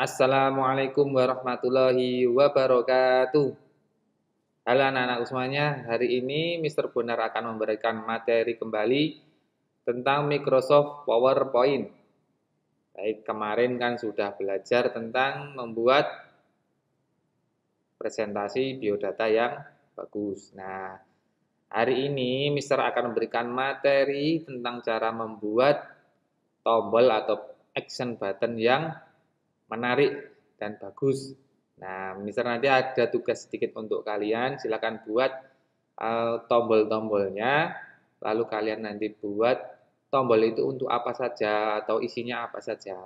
Assalamualaikum warahmatullahi wabarakatuh. Halo anak-anak semuanya, hari ini Mr. Bonar akan memberikan materi kembali tentang Microsoft PowerPoint. Baik, kemarin kan sudah belajar tentang membuat presentasi biodata yang bagus. Nah, hari ini Mr. akan memberikan materi tentang cara membuat tombol atau action button yang menarik dan bagus. Nah, misal nanti ada tugas sedikit untuk kalian, silakan buat uh, tombol-tombolnya, lalu kalian nanti buat tombol itu untuk apa saja atau isinya apa saja.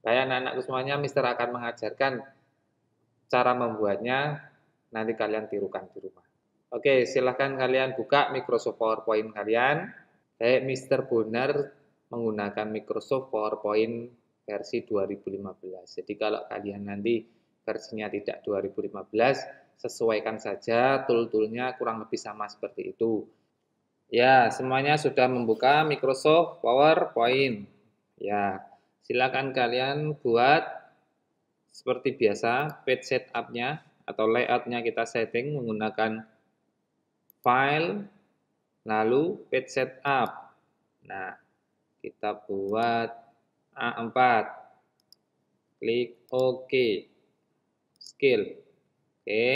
Saya anak-anakku semuanya, Mister akan mengajarkan cara membuatnya, nanti kalian tirukan di rumah. Oke, silahkan kalian buka Microsoft PowerPoint kalian. Saya Mister Bonar menggunakan Microsoft PowerPoint versi 2015. Jadi kalau kalian nanti versinya tidak 2015, sesuaikan saja tool-toolnya kurang lebih sama seperti itu. Ya, semuanya sudah membuka Microsoft PowerPoint. Ya, silakan kalian buat seperti biasa page setup-nya atau layout-nya kita setting menggunakan file lalu page setup. Nah, kita buat A4. Klik OK. Skill. Oke,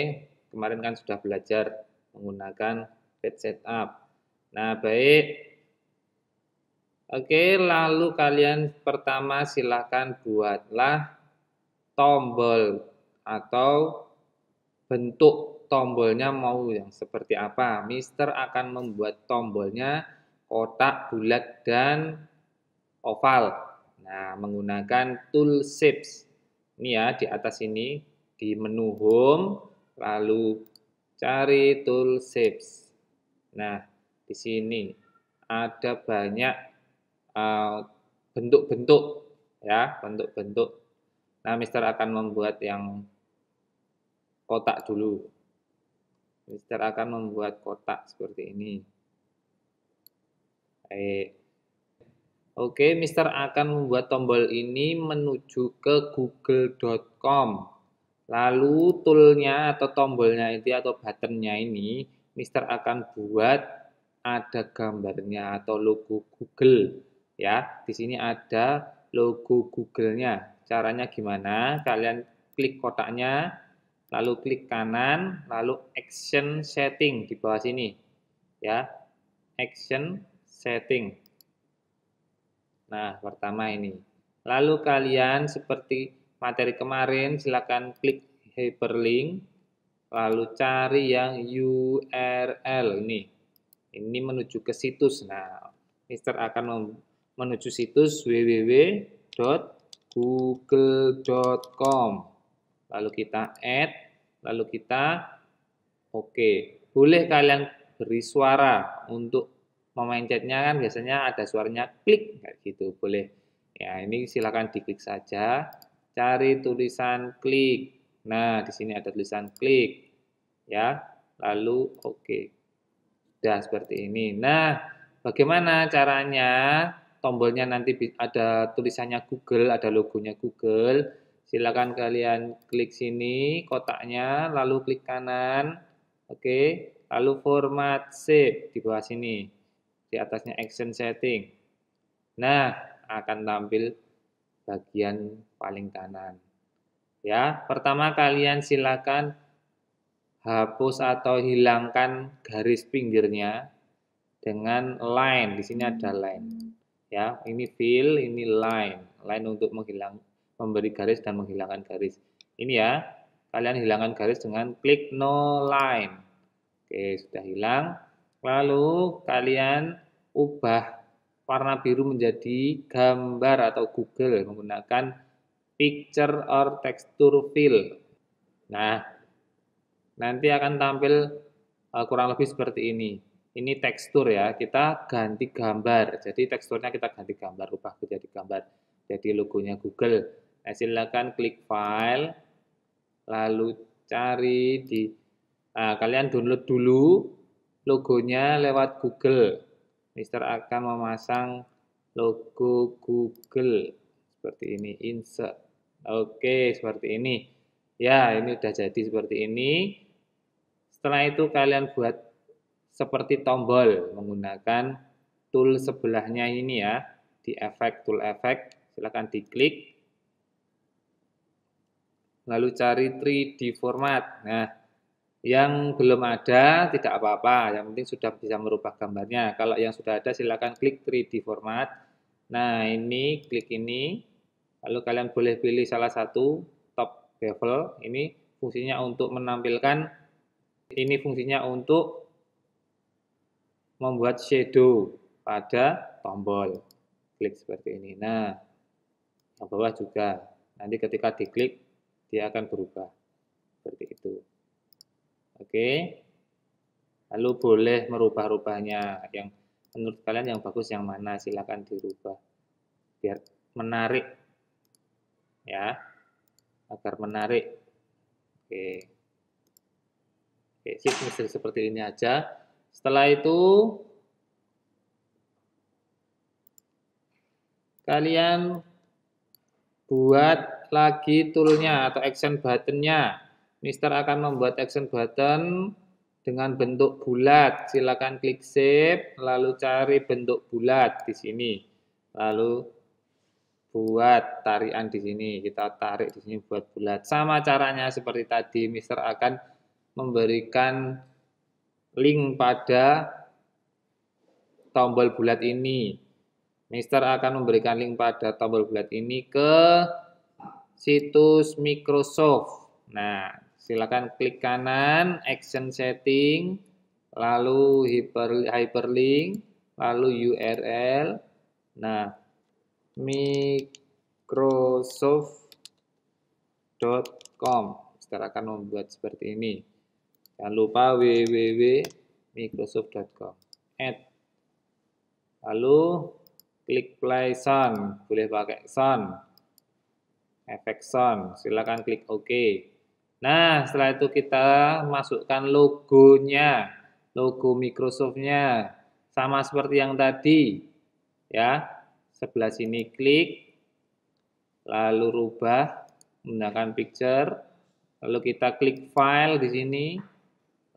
kemarin kan sudah belajar menggunakan page setup. Nah, baik. Oke, lalu kalian pertama silahkan buatlah tombol atau bentuk tombolnya mau yang seperti apa. Mister akan membuat tombolnya kotak, bulat, dan oval. Nah, menggunakan tool shapes. Ini ya, di atas ini, di menu home, lalu cari tool shapes. Nah, di sini ada banyak eh, bentuk-bentuk uh, ya, bentuk-bentuk. Nah, Mister akan membuat yang kotak dulu. Mister akan membuat kotak seperti ini. Baik. Oke, Mister akan membuat tombol ini menuju ke google.com. Lalu toolnya atau tombolnya itu atau buttonnya ini Mister akan buat ada gambarnya atau logo Google ya. Di sini ada logo Google-nya. Caranya gimana? Kalian klik kotaknya, lalu klik kanan, lalu action setting di bawah sini. Ya. Action setting. Nah, pertama ini. Lalu kalian seperti materi kemarin, silakan klik hyperlink, lalu cari yang URL ini Ini menuju ke situs. Nah, Mister akan menuju situs www.google.com. Lalu kita add, lalu kita oke. Okay. Boleh kalian beri suara untuk memencetnya kan biasanya ada suaranya klik kayak gitu boleh ya ini silakan diklik saja cari tulisan klik nah di sini ada tulisan klik ya lalu oke okay. sudah seperti ini nah bagaimana caranya tombolnya nanti ada tulisannya Google ada logonya Google silakan kalian klik sini kotaknya lalu klik kanan oke okay. lalu format save di bawah sini di atasnya action setting. Nah, akan tampil bagian paling kanan. Ya, pertama kalian silakan hapus atau hilangkan garis pinggirnya dengan line. Di sini ada line. Ya, ini fill, ini line. Line untuk menghilang memberi garis dan menghilangkan garis. Ini ya, kalian hilangkan garis dengan klik no line. Oke, sudah hilang. Lalu kalian ubah warna biru menjadi gambar atau Google ya, menggunakan picture or texture fill. Nah, nanti akan tampil eh, kurang lebih seperti ini. Ini tekstur ya, kita ganti gambar. Jadi teksturnya kita ganti gambar, ubah menjadi gambar. Jadi logonya Google. Nah, silakan klik file, lalu cari di, nah, kalian download dulu logonya lewat Google. Mister akan memasang logo Google seperti ini insert. Oke, seperti ini. Ya, ini sudah jadi seperti ini. Setelah itu kalian buat seperti tombol menggunakan tool sebelahnya ini ya, di efek tool efek, silahkan diklik. Lalu cari 3D format. Nah, yang belum ada tidak apa-apa, yang penting sudah bisa merubah gambarnya. Kalau yang sudah ada silakan klik 3D format. Nah, ini klik ini. Lalu kalian boleh pilih salah satu top bevel. Ini fungsinya untuk menampilkan ini fungsinya untuk membuat shadow pada tombol. Klik seperti ini. Nah, yang bawah juga. Nanti ketika diklik dia akan berubah. Seperti itu. Oke. Lalu boleh merubah-rubahnya. Yang menurut kalian yang bagus yang mana? Silakan dirubah. Biar menarik. Ya. Agar menarik. Oke. Oke, shift seperti ini aja. Setelah itu kalian buat lagi toolnya atau action buttonnya Mister akan membuat action button dengan bentuk bulat. Silakan klik save, lalu cari bentuk bulat di sini. Lalu buat tarian di sini. Kita tarik di sini buat bulat. Sama caranya seperti tadi, Mister akan memberikan link pada tombol bulat ini. Mister akan memberikan link pada tombol bulat ini ke situs Microsoft. Nah, Silakan klik kanan, action setting, lalu hyper, hyperlink, lalu URL. Nah, microsoft.com. Sekarang akan membuat seperti ini. Jangan lupa www.microsoft.com. Add. Lalu klik play sound. Boleh pakai sound. Efek sound. Silakan klik OK. Nah, setelah itu kita masukkan logonya, logo Microsoftnya, Sama seperti yang tadi. Ya, sebelah sini klik, lalu rubah menggunakan picture, lalu kita klik file di sini,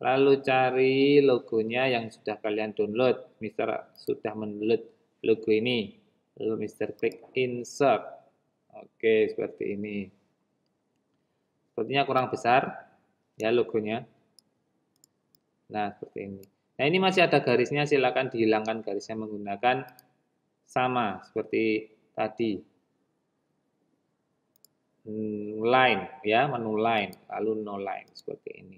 lalu cari logonya yang sudah kalian download. Mister sudah mendownload logo ini. Lalu Mister klik insert. Oke, seperti ini sepertinya kurang besar ya logonya nah seperti ini nah ini masih ada garisnya silakan dihilangkan garisnya menggunakan sama seperti tadi hmm, line ya menu line lalu no line seperti ini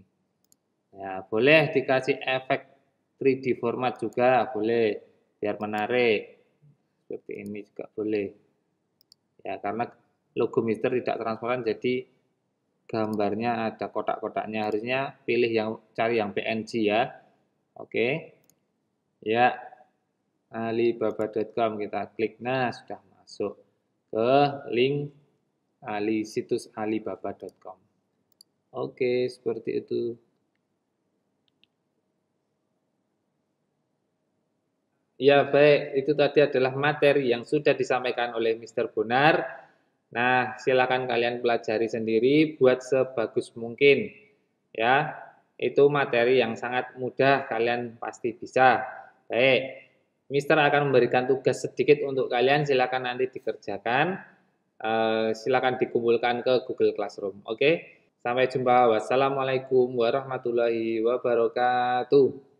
ya boleh dikasih efek 3D format juga boleh biar menarik seperti ini juga boleh ya karena logo Mister tidak transparan jadi gambarnya ada kotak-kotaknya harusnya pilih yang cari yang PNG ya oke okay. ya alibaba.com kita klik nah sudah masuk ke link ali situs alibaba.com oke okay, seperti itu Ya baik, itu tadi adalah materi yang sudah disampaikan oleh Mr. Bonar Nah, silakan kalian pelajari sendiri buat sebagus mungkin. Ya, itu materi yang sangat mudah kalian pasti bisa. Baik, Mister akan memberikan tugas sedikit untuk kalian, silakan nanti dikerjakan. E, silakan dikumpulkan ke Google Classroom. Oke, sampai jumpa. Wassalamualaikum warahmatullahi wabarakatuh.